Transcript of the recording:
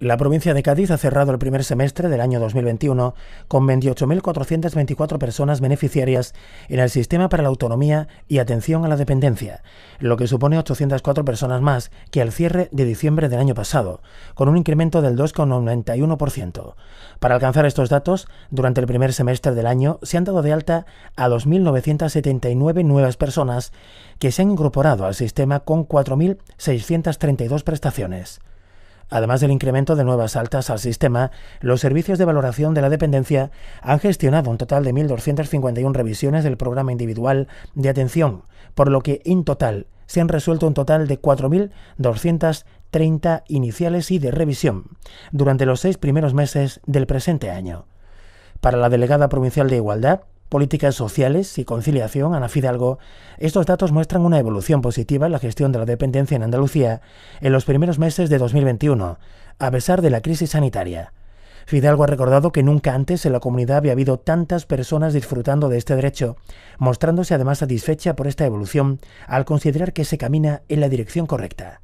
La provincia de Cádiz ha cerrado el primer semestre del año 2021 con 28.424 personas beneficiarias en el Sistema para la Autonomía y Atención a la Dependencia, lo que supone 804 personas más que al cierre de diciembre del año pasado, con un incremento del 2,91%. Para alcanzar estos datos, durante el primer semestre del año se han dado de alta a 2.979 nuevas personas que se han incorporado al sistema con 4.632 prestaciones. Además del incremento de nuevas altas al sistema, los servicios de valoración de la dependencia han gestionado un total de 1.251 revisiones del programa individual de atención, por lo que en total se han resuelto un total de 4.230 iniciales y de revisión durante los seis primeros meses del presente año. Para la delegada provincial de Igualdad, políticas sociales y conciliación, Ana Fidalgo, estos datos muestran una evolución positiva en la gestión de la dependencia en Andalucía en los primeros meses de 2021, a pesar de la crisis sanitaria. Fidalgo ha recordado que nunca antes en la comunidad había habido tantas personas disfrutando de este derecho, mostrándose además satisfecha por esta evolución al considerar que se camina en la dirección correcta.